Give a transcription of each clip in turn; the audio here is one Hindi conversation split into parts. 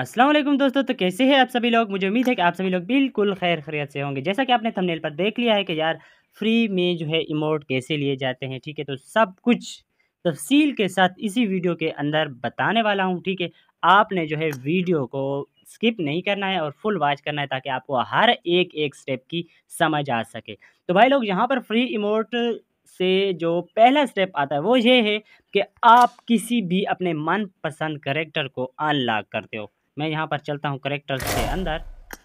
असलम दोस्तों तो कैसे हैं आप सभी लोग मुझे उम्मीद है कि आप सभी लोग बिल्कुल खैर खैरियत से होंगे जैसा कि आपने थंबनेल पर देख लिया है कि यार फ्री में जो है इमोट कैसे लिए जाते हैं ठीक है तो सब कुछ तफसील के साथ इसी वीडियो के अंदर बताने वाला हूँ ठीक है आपने जो है वीडियो को स्किप नहीं करना है और फुल वॉच करना है ताकि आपको हर एक एक स्टेप की समझ आ सके तो भाई लोग यहाँ पर फ्री इमोट से जो पहला स्टेप आता है वो ये है कि आप किसी भी अपने मनपसंद करेक्टर को अनलॉक करते हो मैं यहाँ पर चलता हूँ करेक्टर के अंदर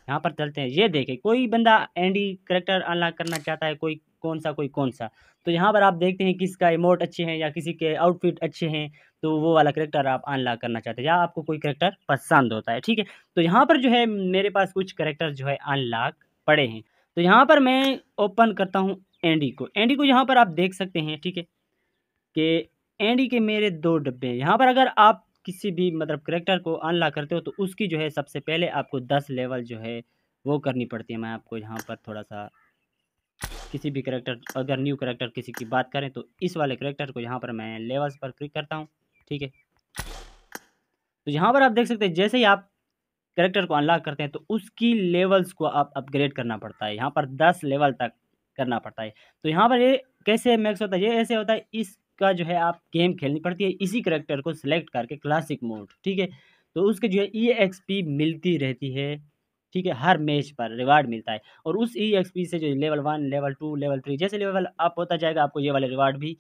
यहाँ पर चलते हैं ये देखें कोई बंदा एंडी करेक्टर अनलॉक करना चाहता है कोई कौन सा कोई कौन सा तो यहाँ पर आप देखते हैं किसका इमोट अच्छे हैं या किसी के आउटफिट अच्छे हैं तो वो वाला करेक्टर आप अनलॉक करना चाहते हैं या आपको कोई करेक्टर पसंद होता है ठीक है तो यहाँ पर जो है मेरे पास कुछ करेक्टर जो है अनलॉक पड़े हैं तो यहाँ पर मैं ओपन करता हूँ एंडी को एंडी को यहाँ पर आप देख सकते हैं ठीक है कि एंडी के मेरे दो डब्बे हैं यहाँ पर अगर आप किसी भी मतलब करेक्टर को अनलॉक करते हो तो उसकी जो है सबसे पहले आपको दस लेवल जो है वो करनी पड़ती है मैं आपको यहाँ पर थोड़ा सा किसी भी करेक्टर अगर न्यू करेक्टर किसी की बात करें तो इस वाले करेक्टर को यहाँ पर मैं लेवल्स पर क्लिक करता हूँ ठीक है तो यहाँ पर आप देख सकते हैं जैसे ही आप करेक्टर को अनलॉक करते हैं तो उसकी लेवल्स को आप अपग्रेड करना पड़ता है यहाँ पर दस लेवल तक करना पड़ता है तो यहाँ पर ये कैसे मैक्स होता है ये ऐसे होता है इस का जो है आप गेम खेलनी पड़ती है इसी करेक्टर को सिलेक्ट करके क्लासिक मोड ठीक है तो उसके जो है ई एक्स पी मिलती रहती है ठीक है हर मैच पर रिवार्ड मिलता है और उस ई एक्स पी से जो level one level two level three जैसे लेवल अप होता जाएगा आपको ये वाले रिवार्ड भी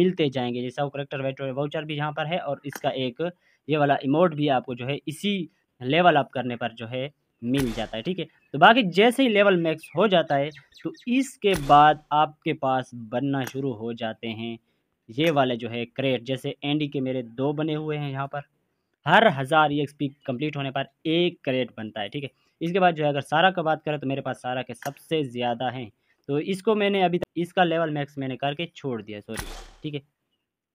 मिलते जाएंगे जैसा वो करेक्टर वेटर वाउचर भी यहाँ पर है और इसका एक ये वाला इमोट भी आपको जो है इसी लेवल अप करने पर जो है मिल जाता है ठीक है तो बाकी जैसे ही लेवल मैक्स हो जाता है तो इसके बाद आपके पास बनना शुरू हो जाते हैं ये वाले जो है क्रेट जैसे एंडी के मेरे दो बने हुए हैं यहाँ पर हर हज़ार ई एक्सपी कंप्लीट होने पर एक क्रेट बनता है ठीक है इसके बाद जो है अगर सारा का बात करें तो मेरे पास सारा के सबसे ज़्यादा हैं तो इसको मैंने अभी तक इसका लेवल मैक्स मैंने करके छोड़ दिया सॉरी ठीक है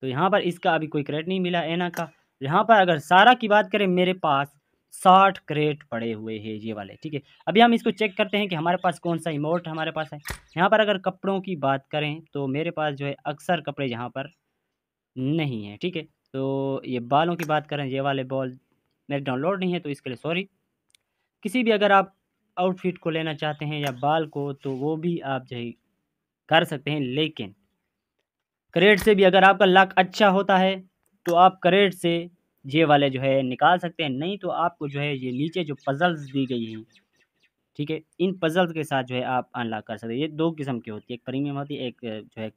तो यहाँ पर इसका अभी कोई क्रेट नहीं मिला एना का यहाँ पर अगर सारा की बात करें मेरे पास साठ क्रेट पड़े हुए हैं ये वाले ठीक है अभी हम इसको चेक करते हैं कि हमारे पास कौन सा इमोट हमारे पास है यहाँ पर अगर कपड़ों की बात करें तो मेरे पास जो है अक्सर कपड़े यहाँ पर नहीं है ठीक है तो ये बालों की बात करें ये वाले बॉल मेरे डाउनलोड नहीं है तो इसके लिए सॉरी किसी भी अगर आप आउटफिट को लेना चाहते हैं या बाल को तो वो भी आप जो है कर सकते हैं लेकिन करेट से भी अगर आपका लक अच्छा होता है तो आप करेट से ये वाले जो है निकाल सकते हैं नहीं तो आपको जो है ये नीचे जो पज़ल्स दी गई हैं ठीक है इन पज़ल्स के साथ जो है आप अनलॉक कर सकते हैं ये दो किस्म की होती है एक प्रीमियम होती है एक जो है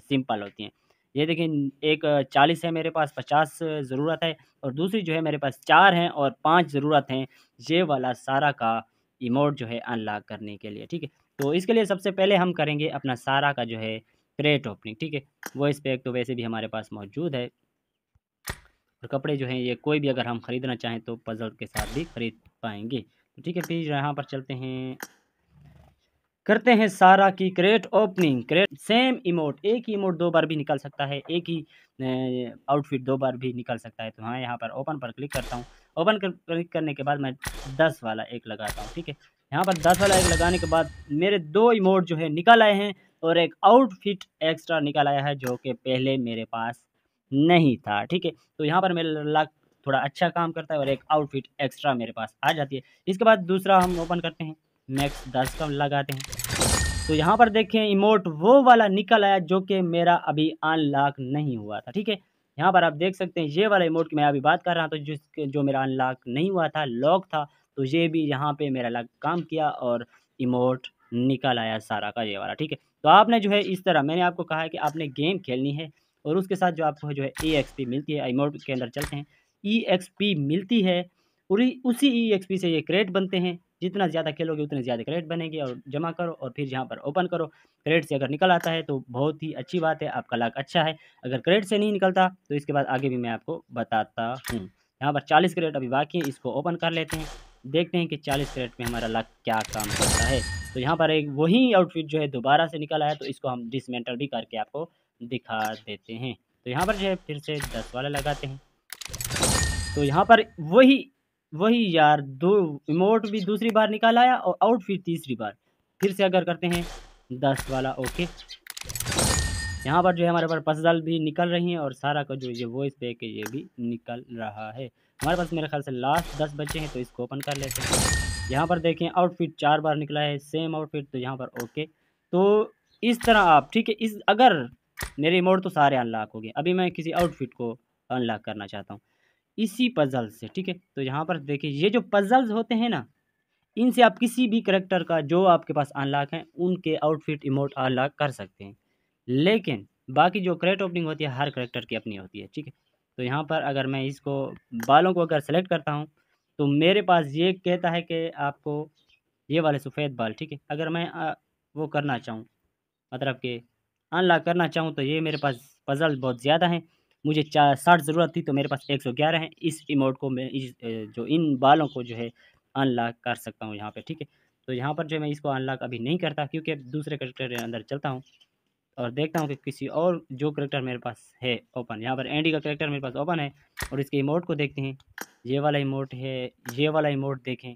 सिंपल होती हैं ये देखें एक चालीस है मेरे पास पचास ज़रूरत है और दूसरी जो है मेरे पास चार हैं और पाँच ज़रूरत हैं ये वाला सारा का इमोट जो है अनलॉक करने के लिए ठीक है तो इसके लिए सबसे पहले हम करेंगे अपना सारा का जो है क्रेट ओपनिंग ठीक है वो इस पर तो वैसे भी हमारे पास मौजूद है और कपड़े जो हैं ये कोई भी अगर हम ख़रीदना चाहें तो पज़ल के साथ भी ख़रीद पाएंगे तो ठीक है फिर यहाँ पर चलते हैं करते हैं सारा की crate opening crate same emote एक ही इमोट दो बार भी निकल सकता है एक ही आउटफिट दो बार भी निकल सकता है तो हाँ यहाँ पर ओपन पर क्लिक करता हूँ ओपन कर क्लिक करने के बाद मैं दस वाला एक लगाता हूँ ठीक है यहाँ पर दस वाला एक लगाने के बाद मेरे दो इमोट जो है निकल आए हैं और एक आउटफिट एक्स्ट्रा निकल आया है जो कि पहले मेरे पास नहीं था ठीक है तो यहाँ पर मेरा लाक थोड़ा अच्छा काम करता है और एक आउटफिट एक्स्ट्रा मेरे पास आ जाती है इसके बाद दूसरा हम ओपन करते हैं मैक्स दस का लगाते हैं तो यहाँ पर देखें इमोट वो वाला निकल आया जो कि मेरा अभी अनलॉक नहीं हुआ था ठीक है यहाँ पर आप देख सकते हैं ये वाला इमोट की मैं अभी बात कर रहा हूँ तो जिस जो मेरा अनलॉक नहीं हुआ था लॉक था तो ये भी यहाँ पे मेरा लग काम किया और इमोट निकल आया सारा का ये वाला ठीक है तो आपने जो है इस तरह मैंने आपको कहा है कि आपने गेम खेलनी है और उसके साथ जो आपको जो है ए एक्स पी मिलती है आई मोड के अंदर चलते हैं ई एक्स पी मिलती है और उसी ई एक्स पी से ये क्रेड बनते हैं जितना ज़्यादा खेलोगे उतने ज़्यादा क्रेड बनेंगे और जमा करो और फिर यहाँ पर ओपन करो क्रेडिट से अगर निकल आता है तो बहुत ही अच्छी बात है आपका लाख अच्छा है अगर क्रेडिट से नहीं निकलता तो इसके बाद आगे भी मैं आपको बताता हूँ यहाँ पर चालीस क्रेट अभी बाकी है इसको ओपन कर लेते हैं देखते हैं कि चालीस क्रेड में हमारा लाख क्या काम करता है तो यहाँ पर एक वही आउटफिट जो है दोबारा से निकल आया तो इसको हम डिसमेंटल भी करके आपको दिखा देते हैं तो यहाँ पर जो है फिर से दस वाला लगाते हैं तो यहाँ पर वही वही यार दो इमोट भी दूसरी बार निकाल आया और आउट फिर तीसरी बार फिर से अगर करते हैं दस वाला ओके यहाँ पर जो है हमारे पास पजल भी निकल रही हैं और सारा का जो ये वॉइस पैक है ये भी निकल रहा है हमारे पास मेरे ख्याल से लास्ट दस बचे हैं तो इसको ओपन कर लेते हैं यहाँ पर देखें आउटफिट चार बार निकला है सेम आउटफिट तो यहाँ पर ओके तो इस तरह आप ठीक है इस अगर मेरे रिमोट तो सारे अनलॉक हो गए अभी मैं किसी आउटफिट को अनलॉक करना चाहता हूँ इसी पज़ल से ठीक है तो यहाँ पर देखिए ये जो पज़ल्स होते हैं ना इनसे आप किसी भी करेक्टर का जो आपके पास अनलॉक है उनके आउटफिट इमोट अनलॉक कर सकते हैं लेकिन बाकी जो क्रेट ओपनिंग होती है हर करेक्टर की अपनी होती है ठीक है तो यहाँ पर अगर मैं इसको बालों को अगर सेलेक्ट करता हूँ तो मेरे पास ये कहता है कि आपको ये वाले सफ़ेद बाल ठीक है अगर मैं आ, वो करना चाहूँ मतलब कि अनलॉक करना चाहूँ तो ये मेरे पास पज़ल बहुत ज़्यादा हैं मुझे चार साठ ज़रूरत थी तो मेरे पास एक सौ ग्यारह इस इमोट को मैं इस जो इन बालों को जो है अनलॉक कर सकता हूँ यहाँ पर ठीक है तो यहाँ पर जो मैं इसको अनलॉक अभी नहीं करता क्योंकि दूसरे करेक्टर के अंदर चलता हूँ और देखता हूँ कि किसी और जो करेक्टर मेरे पास है ओपन यहाँ पर एंडी का करेक्टर मेरे पास ओपन है और इसके इमोट को देखते हैं ये वाला इमोट है ये वाला इमोट देखें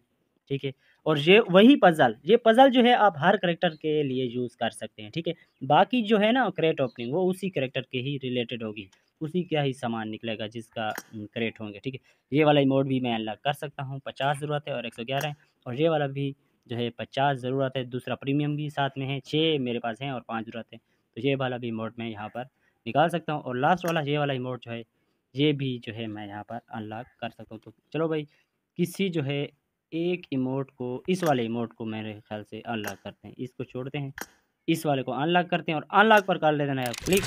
ठीक है और ये वही पजल ये पजल जो है आप हर करेक्टर के लिए यूज़ कर सकते हैं ठीक है बाकी जो है ना क्रेट ओपनिंग वो उसी करेक्टर के ही रिलेटेड होगी उसी का ही सामान निकलेगा जिसका क्रेट होंगे ठीक है ये वाला मोड भी मैं अनलॉक कर सकता हूँ पचास ज़रूरत है और एक सौ ग्यारह है और ये वाला भी जो है पचास ज़रूरत है दूसरा प्रीमियम भी साथ में है छः मेरे पास हैं और पाँच ज़रूरत है तो ये वाला भी मोड मैं यहाँ पर निकाल सकता हूँ और लास्ट वाला ये वाला इमोट जो है ये भी जो है मैं यहाँ पर अनलॉक कर सकता हूँ तो चलो भाई किसी जो है एक इमोट को इस वाले इमोट को मेरे ख्याल से अनलॉक करते हैं इसको छोड़ते हैं इस वाले को अनलॉक करते हैं और अनलॉक पर कर लेते हैं क्लिक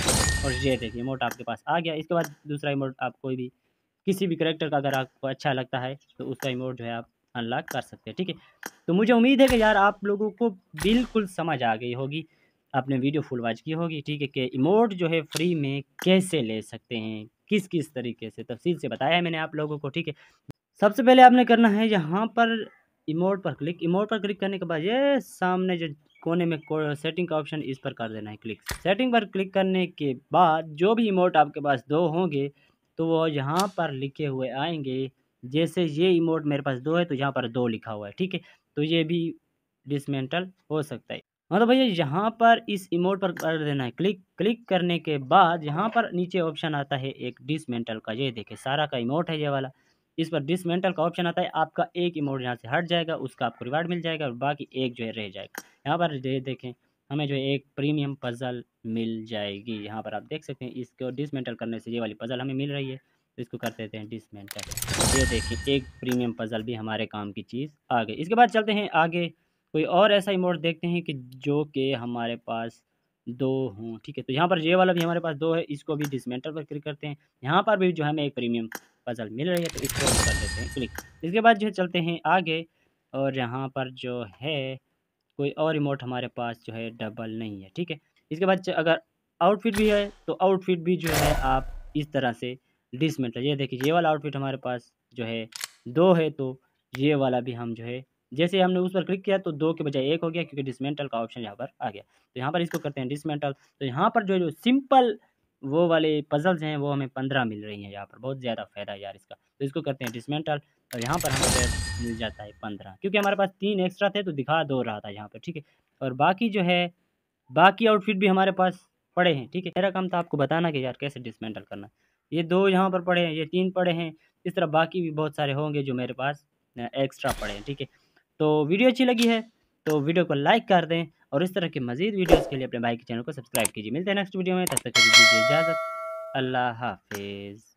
और ये देखिए इमोट आपके पास आ गया इसके बाद दूसरा इमोट आप कोई भी किसी भी करेक्टर का अगर आपको अच्छा लगता है तो उसका इमोट जो है आप अनलॉक कर सकते हैं ठीक है तो मुझे उम्मीद है कि यार आप लोगों को बिल्कुल समझ आ गई होगी आपने वीडियो फुल वॉच की होगी ठीक है कि इमोट जो है फ्री में कैसे ले सकते हैं किस किस तरीके से तफसील से बताया है मैंने आप लोगों को ठीक है सबसे पहले आपने करना है यहाँ पर इमोट पर क्लिक इमोट पर क्लिक करने के बाद ये सामने जो कोने में को, सेटिंग का ऑप्शन इस पर कर देना है क्लिक सेटिंग पर क्लिक करने के बाद जो भी इमोट आपके पास दो होंगे तो वो यहाँ पर लिखे हुए आएंगे जैसे ये इमोट मेरे पास दो है तो यहाँ पर दो लिखा हुआ है ठीक है तो ये भी डिसमेंटल हो सकता है हाँ तो भैया यहाँ पर इस इमोट पर कर देना है क्लिक क्लिक करने के बाद यहाँ पर नीचे ऑप्शन आता है एक डिसमेंटल का ये देखे सारा का इमोट है ये वाला इस पर डिसमेंटल का ऑप्शन आता है आपका एक इमोट यहाँ से हट जाएगा उसका आपको रिवार्ड मिल जाएगा और बाकी एक जो है रह जाएगा यहाँ पर देखें हमें जो है एक प्रीमियम पज़ल मिल जाएगी यहाँ पर आप देख सकते हैं इसको डिसमेंटल करने से ये वाली पज़ल हमें मिल रही है तो इसको कर देते हैं डिसमेंटल ये देखिए एक प्रीमियम पज़ल भी हमारे काम की चीज़ आ गई इसके बाद चलते हैं आगे कोई और ऐसा इमोट देखते हैं कि जो कि हमारे पास दो हों ठीक है तो यहाँ पर ये वाला भी हमारे पास दो है इसको भी डिसमेंटल पर क्लिक करते हैं यहाँ पर भी जो हमें एक प्रीमियम पजल मिल रही है तो इसको कर देते हैं क्लिक इसके बाद जो है चलते हैं आगे और यहाँ पर जो है कोई और रिमोट हमारे पास जो है डबल नहीं है ठीक है इसके बाद अगर आउटफिट भी है तो आउटफिट भी जो है आप इस तरह से डिसमेंटल ये देखिए ये वाला आउटफिट हमारे पास जो है दो है तो ये वाला भी हम जो है जैसे हमने उस पर क्लिक किया तो दो के बजाय एक हो गया क्योंकि डिसमेंटल का ऑप्शन यहाँ पर आ गया तो यहाँ पर इसको करते हैं डिसमेंटल तो यहाँ पर जो है जो सिंपल वो वाले पजल्स हैं वो हमें पंद्रह मिल रही हैं यहाँ पर बहुत ज़्यादा फ़ायदा है यार इसका तो इसको करते हैं डिसमेंटल और यहाँ पर हमें मिल जाता है पंद्रह क्योंकि हमारे पास तीन एक्स्ट्रा थे तो दिखा दो रहा था यहाँ पर ठीक है और बाकी जो है बाकी आउटफिट भी हमारे पास पड़े हैं ठीक है मेरा काम था आपको बताना कि यार कैसे डिसमेंटल करना ये दो यहाँ पर पड़े हैं ये तीन पड़े हैं इस तरह बाकी भी बहुत सारे होंगे जो मेरे पास एक्स्ट्रा पड़े हैं ठीक है तो वीडियो अच्छी लगी है तो वीडियो को लाइक कर दें और इस तरह के मजीद वीडियोज़ के लिए अपने भाई के चैनल को सब्सक्राइब कीजिए मिलते हैं नेक्स्ट वीडियो में तब तक दीजिए इजाज़त अल्लाह हाफिज़